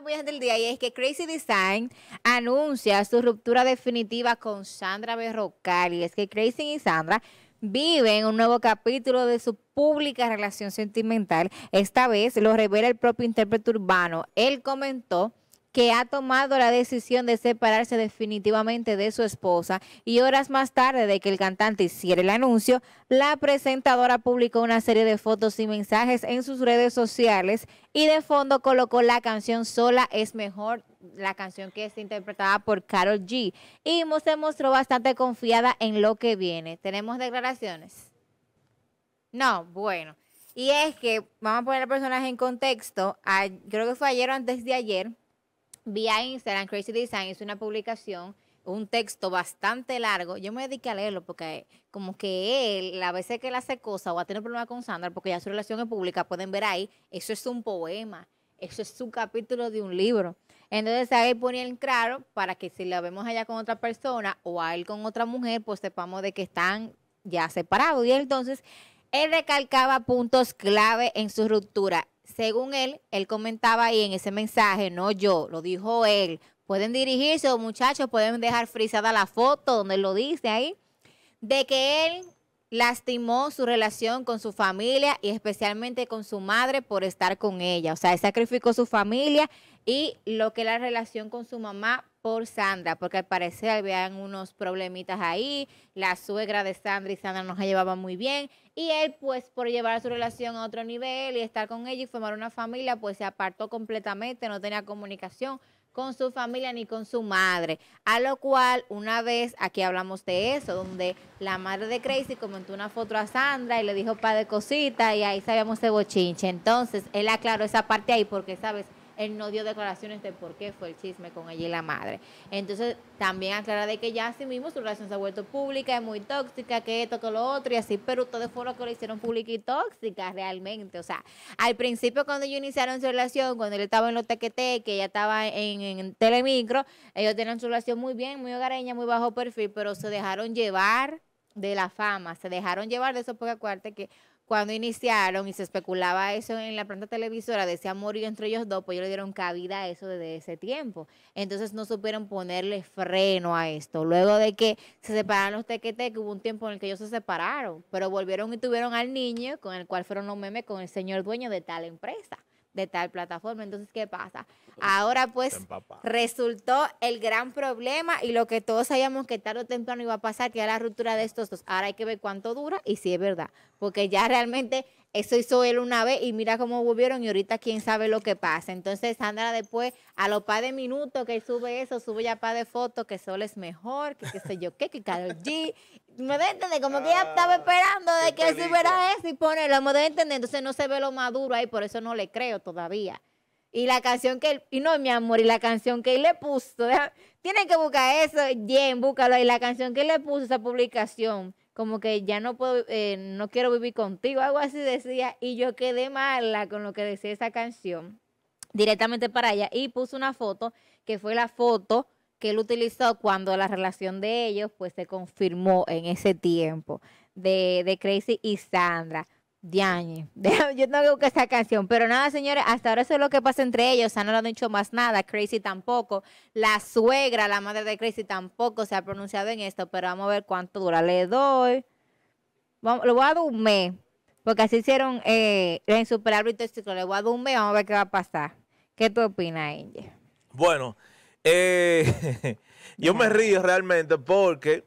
la del día y es que Crazy Design anuncia su ruptura definitiva con Sandra Berrocal. Y es que Crazy y Sandra viven un nuevo capítulo de su pública relación sentimental. Esta vez lo revela el propio intérprete urbano. Él comentó que ha tomado la decisión de separarse definitivamente de su esposa y horas más tarde de que el cantante hiciera el anuncio, la presentadora publicó una serie de fotos y mensajes en sus redes sociales y de fondo colocó la canción Sola es mejor la canción que es interpretada por Carol G. Y se mostró bastante confiada en lo que viene. ¿Tenemos declaraciones? No, bueno. Y es que, vamos a poner al personaje en contexto, creo que fue ayer o antes de ayer, vía Instagram, Crazy Design hizo una publicación, un texto bastante largo. Yo me dediqué a leerlo porque como que él, a veces que él hace cosas o va a tener problemas con Sandra, porque ya su relación es pública, pueden ver ahí, eso es un poema, eso es un capítulo de un libro. Entonces ahí ponía el claro para que si la vemos allá con otra persona o a él con otra mujer, pues sepamos de que están ya separados. Y entonces él recalcaba puntos clave en su ruptura según él, él comentaba ahí en ese mensaje, no yo, lo dijo él. Pueden dirigirse, o muchachos, pueden dejar frisada la foto donde lo dice ahí, de que él lastimó su relación con su familia y especialmente con su madre por estar con ella. O sea, sacrificó su familia y lo que la relación con su mamá por Sandra, porque al parecer habían unos problemitas ahí, la suegra de Sandra y Sandra no se llevaban muy bien, y él pues por llevar su relación a otro nivel y estar con ella y formar una familia, pues se apartó completamente, no tenía comunicación con su familia ni con su madre. A lo cual, una vez aquí hablamos de eso, donde la madre de Crazy comentó una foto a Sandra y le dijo pa de cosita y ahí sabíamos de bochinche. Entonces, él aclaró esa parte ahí porque, ¿sabes? él no dio declaraciones de por qué fue el chisme con ella y la madre. Entonces, también aclara de que ya así mismo su relación se ha vuelto pública, es muy tóxica, que esto, que lo otro y así, pero ustedes fueron los que lo hicieron pública y tóxica realmente. O sea, al principio cuando ellos iniciaron su relación, cuando él estaba en los tequetes, que ella estaba en, Telemicro, ellos tenían su relación muy bien, muy hogareña, muy bajo perfil, pero se dejaron llevar de la fama, se dejaron llevar de esos porque acuérdate que cuando iniciaron y se especulaba eso en la planta televisora, de ese y entre ellos dos, pues ellos le dieron cabida a eso desde ese tiempo. Entonces no supieron ponerle freno a esto. Luego de que se separaron los tequetes, que hubo un tiempo en el que ellos se separaron, pero volvieron y tuvieron al niño con el cual fueron los memes con el señor dueño de tal empresa de tal plataforma. Entonces, ¿qué pasa? Ahora pues resultó el gran problema y lo que todos sabíamos que tarde o temprano iba a pasar, que era la ruptura de estos dos. Ahora hay que ver cuánto dura y si es verdad, porque ya realmente eso hizo él una vez y mira cómo volvieron y ahorita quién sabe lo que pasa. Entonces Sandra después, a los par de minutos que sube eso, sube ya par de fotos que solo es mejor, que qué sé yo qué, que Carol G. ¿Me entender? Como que ella ah, estaba esperando de que él subiera eso y ponerlo. ¿Me entender? Entonces no se ve lo maduro ahí, por eso no le creo todavía. Y la canción que él, y no, mi amor, y la canción que él le puso, tiene tienen que buscar eso, bien, búscalo ahí, la canción que él le puso esa publicación como que ya no puedo, eh, no quiero vivir contigo, algo así decía, y yo quedé mala con lo que decía esa canción directamente para ella y puso una foto que fue la foto que él utilizó cuando la relación de ellos pues se confirmó en ese tiempo de, de Crazy y Sandra. Diane, yo creo que esta canción. Pero nada, señores, hasta ahora eso es lo que pasa entre ellos. O sea, no han dicho más nada. Crazy tampoco. La suegra, la madre de Crazy tampoco se ha pronunciado en esto. Pero vamos a ver cuánto dura. Le doy. le voy a dar un mes. Porque así hicieron eh, en Super esto. Le voy a dar un mes. Vamos a ver qué va a pasar. ¿Qué tú opinas, Inge? Bueno, eh, yo me río realmente porque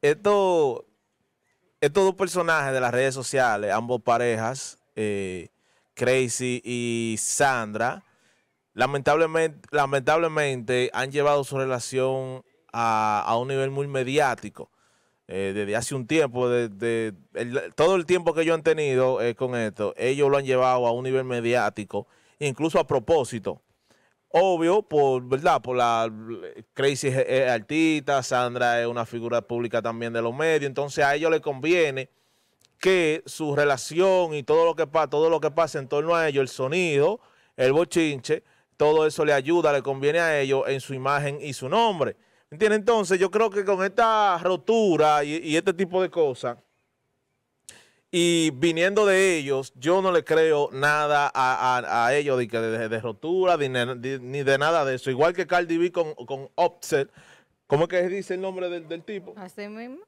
esto estos dos personajes de las redes sociales, ambos parejas, eh, Crazy y Sandra, lamentablemente, lamentablemente han llevado su relación a, un nivel muy mediático. Eh, desde hace un tiempo, desde todo el tiempo que ellos han tenido eh, con esto, ellos lo han llevado a un nivel mediático, incluso a propósito. Obvio, por, ¿verdad? Por la Crazy es artista, Sandra es una figura pública también de los medios, entonces a ellos les conviene que su relación y todo lo que pasa, todo lo que pasa en torno a ellos, el sonido, el bochinche, todo eso le ayuda, le conviene a ellos en su imagen y su nombre. ¿Entiendes? Entonces yo creo que con esta rotura y este tipo de cosas, y viniendo de ellos, yo no le creo nada a, a, ellos de, de rotura, ni de nada de eso. Igual que Cardi B con, con ¿Cómo es que dice el nombre del, del tipo? Así ah, mismo.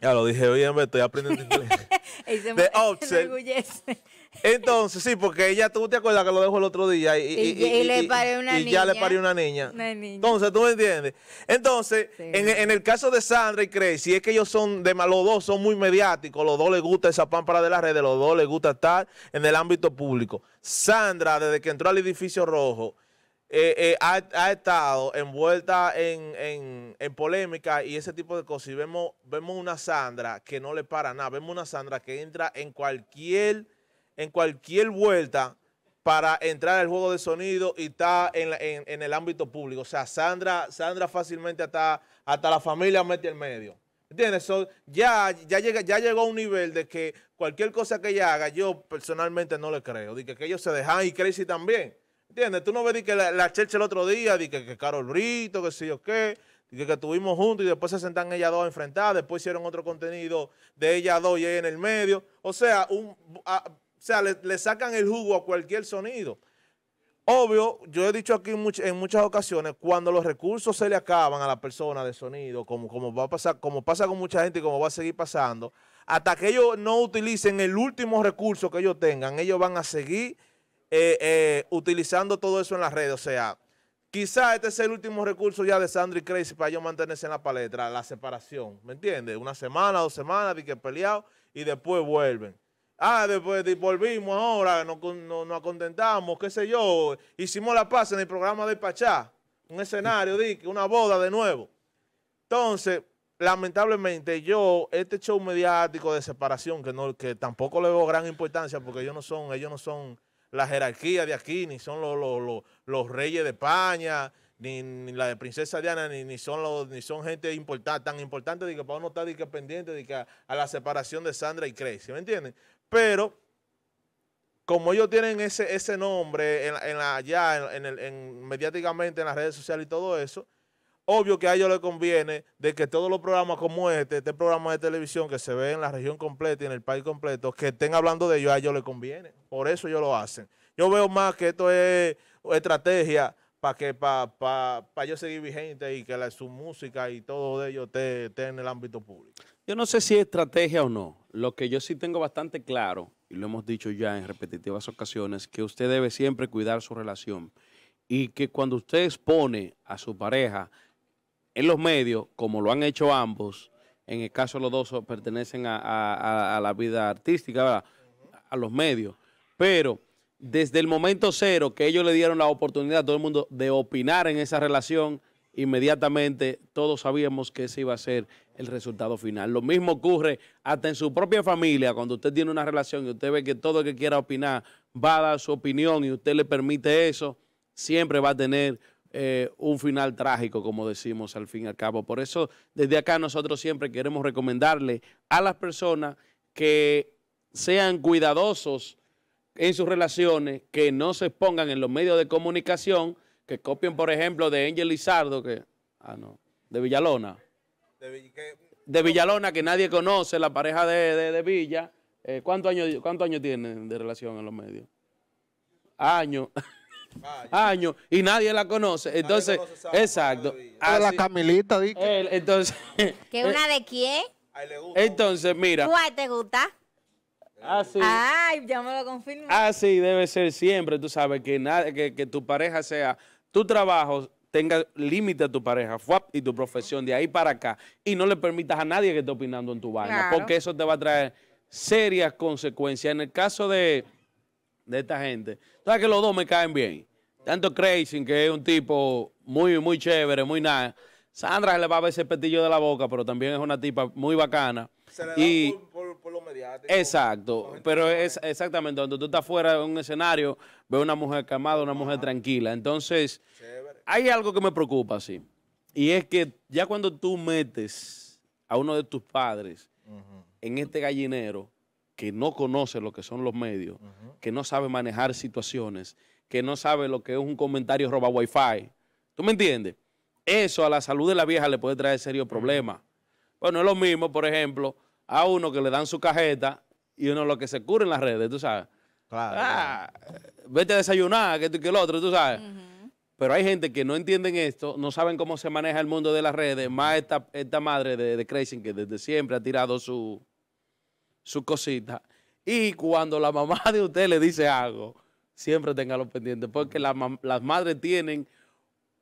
Ya lo dije oye, estoy aprendiendo inglés. de Offset. Entonces, sí, porque ella, tú te acuerdas que lo dejó el otro día y, ya le parió una niña. Entonces, ¿tú me entiendes? Entonces, en, el caso de Sandra y si es que ellos son, de los dos son muy mediáticos, los dos les gusta esa pámpara de las redes, los dos les gusta estar en el ámbito público. Sandra, desde que entró al edificio rojo, eh, eh, ha, estado envuelta en, polémica y ese tipo de cosas. Y vemos una Sandra que no le para nada, vemos una Sandra que entra en cualquier en cualquier vuelta para entrar al juego de sonido y está en, el ámbito público. O sea, Sandra, Sandra fácilmente hasta, hasta la familia mete el medio. ¿Entiendes? ya, ya, llega, ya llegó a un nivel de que cualquier cosa que ella haga, yo personalmente no le creo. Dice que, ellos se dejan y Crazy también. ¿Entiendes? Tú no ves que la, la el otro día, di que, que Carol Brito, que sí o qué, que, estuvimos juntos y después se sentan ellas dos enfrentadas, después hicieron otro contenido de ellas dos y ella en el medio. O sea, un... O sea, le, sacan el jugo a cualquier sonido. Obvio, yo he dicho aquí en muchas ocasiones, cuando los recursos se le acaban a la persona de sonido, como, como, va a pasar, como pasa con mucha gente y como va a seguir pasando, hasta que ellos no utilicen el último recurso que ellos tengan, ellos van a seguir eh, eh, utilizando todo eso en las redes. O sea, quizás este es el último recurso ya de Sandra y Crazy para ellos mantenerse en la palestra, la separación, ¿me entiendes? Una semana, dos semanas, de que peleado y después vuelven. Ah, después volvimos ahora, nos, contentamos, qué sé yo. Hicimos la paz en el programa de Pachá, un escenario, una boda de nuevo. Entonces, lamentablemente yo, este show mediático de separación, que, no, que tampoco le veo gran importancia porque ellos no son, ellos no son la jerarquía de aquí, ni son los, reyes de España, ni, la de Princesa Diana, ni, son los, ni son gente tan importante de que para uno está de pendiente de que a, la separación de Sandra y Crazy, ¿me entienden? Pero como ellos tienen ese, nombre en, ya mediáticamente en las redes sociales y todo eso, obvio que a ellos les conviene de que todos los programas como este, este programa de televisión que se ve en la región completa y en el país completo, que estén hablando de ellos, a ellos les conviene. Por eso ellos lo hacen. Yo veo más que esto es estrategia para que para pa, seguir vigente y que su música y todo de ellos esté en el ámbito público. Yo no sé si es estrategia o no. Lo que yo sí tengo bastante claro, y lo hemos dicho ya en repetitivas ocasiones, que usted debe siempre cuidar su relación y que cuando usted expone a su pareja en los medios, como lo han hecho ambos, en el caso de los dos pertenecen a, la vida artística, a los medios, pero desde el momento cero que ellos le dieron la oportunidad a todo el mundo de opinar en esa relación, inmediatamente todos sabíamos que ese iba a ser el resultado final. Lo mismo ocurre hasta en su propia familia, cuando usted tiene una relación y usted ve que todo el que quiera opinar va a dar su opinión y usted le permite eso, siempre va a tener eh, un final trágico, como decimos al fin y al cabo. Por eso, desde acá nosotros siempre queremos recomendarle a las personas que sean cuidadosos en sus relaciones, que no se expongan en los medios de comunicación, que copien, por ejemplo, de Angel Lizardo, que, ah, no, de Villalona de, Villalona, que nadie conoce, la pareja de, Villa. ¿Cuántos eh, años cuánto año tienen de relación en los medios? Años. años. Y nadie la conoce. Entonces, exacto. A la Camilita, dije que. entonces. ¿Que una de quién? Entonces, mira. ¿Cuál te gusta? Así. Ay, ya me lo confirmo. Así debe ser siempre. Tú sabes que, nada, que, que tu pareja sea tu trabajo tenga límite a tu pareja y tu profesión de ahí para acá y no le permitas a nadie que esté opinando en tu vaina, porque eso te va a traer serias consecuencias. En el caso de, de esta gente, sabes que los dos me caen bien. Tanto Crazy, que es un tipo muy, muy chévere, muy nada. Sandra le va a ver ese petillo de la boca, pero también es una tipa muy bacana. Se le da y, por, lo mediático. Exacto, pero es exactamente, cuando tú estás fuera de un escenario, ve una mujer calmada, una mujer tranquila. Entonces, chévere hay algo que me preocupa, sí. Y es que ya cuando tú metes a uno de tus padres en este gallinero que no conoce lo que son los medios, que no sabe manejar situaciones, que no sabe lo que es un comentario roba wifi, ¿tú me entiendes? Eso a la salud de la vieja le puede traer serios problemas. Bueno, es lo mismo, por ejemplo, a uno que le dan su cajeta y uno lo que se cura en las redes, tú sabes. Claro. Ah, vete a desayunar, que tú que el otro, tú sabes. Pero hay gente que no entienden esto, no saben cómo se maneja el mundo de las redes, más esta, esta madre de, de Crazy que desde siempre ha tirado su, cosita. Y cuando la mamá de usted le dice algo, siempre tenganlo pendiente, porque las madres tienen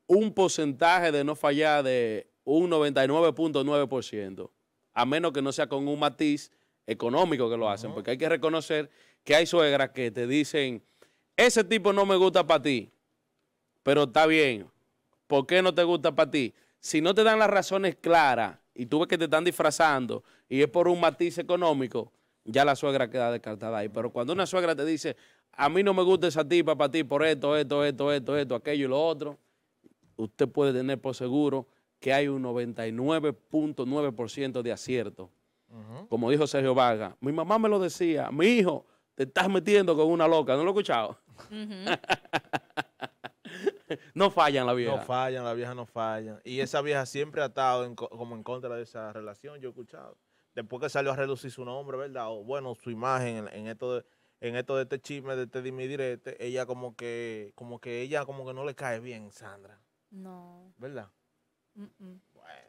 un porcentaje de no fallar de un 99.9%, a menos que no sea con un matiz económico que lo hacen, porque hay que reconocer que hay suegras que te dicen, ese tipo no me gusta para ti, pero está bien. ¿Por qué no te gusta para ti? Si no te dan las razones claras y tú ves que te están disfrazando y es por un matiz económico, ya la suegra queda descartada ahí. Pero cuando una suegra te dice, a mí no me gusta esa tipa para ti por esto, esto, esto, esto, esto, aquello y lo otro, usted puede tener por seguro que hay un 99.9% de acierto. Como dijo Sergio Vargas, mi mamá me lo decía, mi hijo, te estás metiendo con una loca, ¿no lo he escuchado? no fallan la vieja. No fallan, la vieja no fallan. Y esa vieja siempre ha estado como en contra de esa relación, yo he escuchado. Después que salió a reducir su nombre, ¿verdad? O bueno, su imagen en, esto de en esto de este chisme, de este dime ella como que, como que ella como que no le cae bien, Sandra. No. ¿Verdad?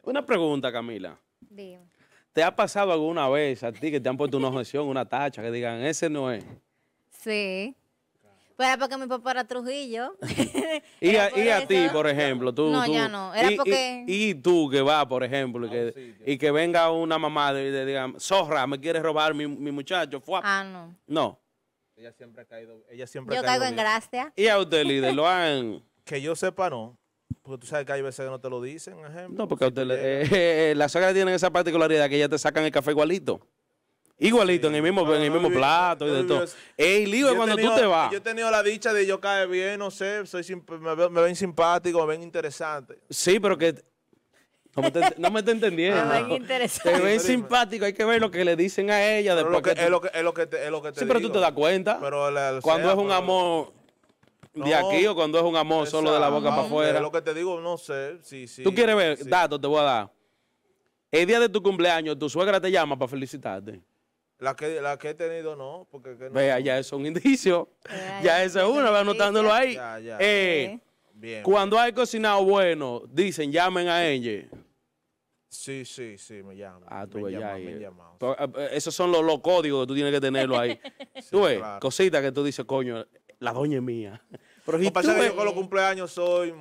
Una pregunta, Camila. Dime. ¿Te ha pasado alguna vez a ti que te han puesto una objeción, una tacha, que digan, ese no es? Sí. Pero era porque mi papá era Trujillo. y, a, y a, ti, por ejemplo, tú. No, ya no. Era y, porque... y, tú que vas, por ejemplo, y que, y que venga una mamá y le diga, zorra, me quieres robar mi, mi muchacho. Fuap. Ah, no. No. Ella siempre ha caído. Ella siempre Yo ha caído caigo en gracia. Y a usted, líder, lo han. Que yo sepa, no. Porque tú sabes que hay veces que no te lo dicen, ejemplo. No, porque a usted, le, Las eh, eh tienen esa particularidad que ya te sacan el café igualito. Igualito, en el mismo, en mismo plato y de todo. El lío es cuando tú te vas. Yo he tenido la dicha de yo cae bien, no sé, soy me, ven simpático, me ven interesante. Sí, pero que... No, me, está entendiendo. Te ven simpático, hay que ver lo que le dicen a ella. es, lo que, te, es lo que Sí, pero tú te das cuenta. Pero cuando es un amor de aquí o cuando es un amor solo de la boca para afuera. Lo que te digo, no sé. Sí, Tú quieres ver, datos te voy a dar. El día de tu cumpleaños, tu suegra te llama para felicitarte. La que, la que he tenido no, porque... Vea, ya es un indicio. ya es una, va anotándolo ahí. Eh, cuando hay cocinado bueno, dicen, llamen a Enge. Sí, sí, sí, me llaman. Ah, tú me, Esos son los, códigos que tú tienes que tenerlo ahí. sí, tú ves, cositas que tú dices, coño, la doña es mía. Pero si pasa que yo con los cumpleaños soy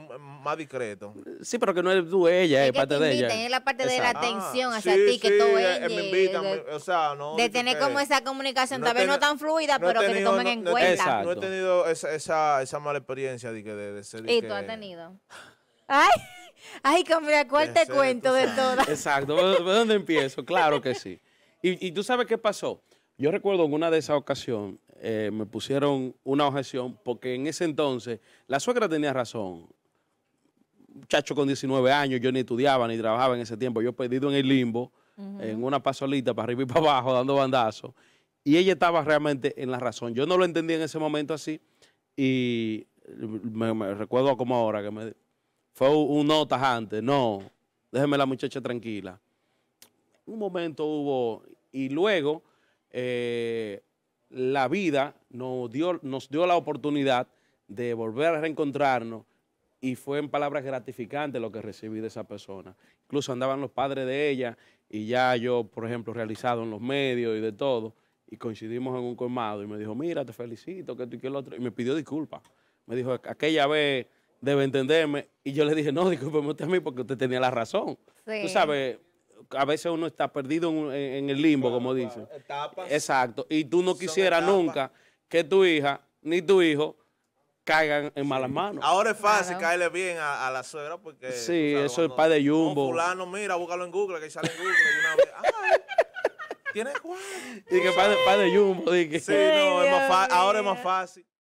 más discreto. Sí, pero que no es tú, ella, es, parte de ella. Es la parte de la atención ah, hacia ti, que todo ella. Eh, de, tener eh, como esa comunicación, tal vez no tan fluida, pero que te tomen en cuenta. No he tenido esa, mala experiencia de, que de, ser. ¿Y tú has tenido? ¡Ay! Ay, mira, ¿cuál te cuento de todo... Exacto, ¿de dónde empiezo? Claro que sí. Y, y tú sabes qué pasó. Yo recuerdo en una de esas ocasiones eh, me pusieron una objeción porque en ese entonces la suegra tenía razón muchacho con 19 años, yo ni estudiaba ni trabajaba en ese tiempo, yo perdido en el limbo, en una pasolita para arriba y para abajo, dando bandazos. Y ella estaba realmente en la razón. Yo no lo entendía en ese momento así y me recuerdo como ahora que me fue un, no tajante, no, déjeme la muchacha tranquila. Un momento hubo y luego eh, la vida nos dio, nos dio la oportunidad de volver a reencontrarnos y fue en palabras gratificantes lo que recibí de esa persona. Incluso andaban los padres de ella y ya yo, por ejemplo, realizado en los medios y de todo, y coincidimos en un colmado y me dijo, mira, te felicito, que tú y que el otro, y me pidió disculpas. Me dijo, aquella vez debe entenderme, y yo le dije, no, discúlpeme usted a mí porque usted tenía la razón. Tú sabes, a veces uno está perdido en, el limbo, como dice Exacto, y tú no quisieras nunca que tu hija ni tu hijo caigan en malas manos. Ahora es fácil caerle bien a, la suegra porque... Sí, eso es padre de jumbo. fulano, mira, búscalo en Google, que ahí sale en Google y una vez... ¿Tienes cuál? Y que padre, padre Jumbo. Y que... Sí, no, es más ahora es más fácil.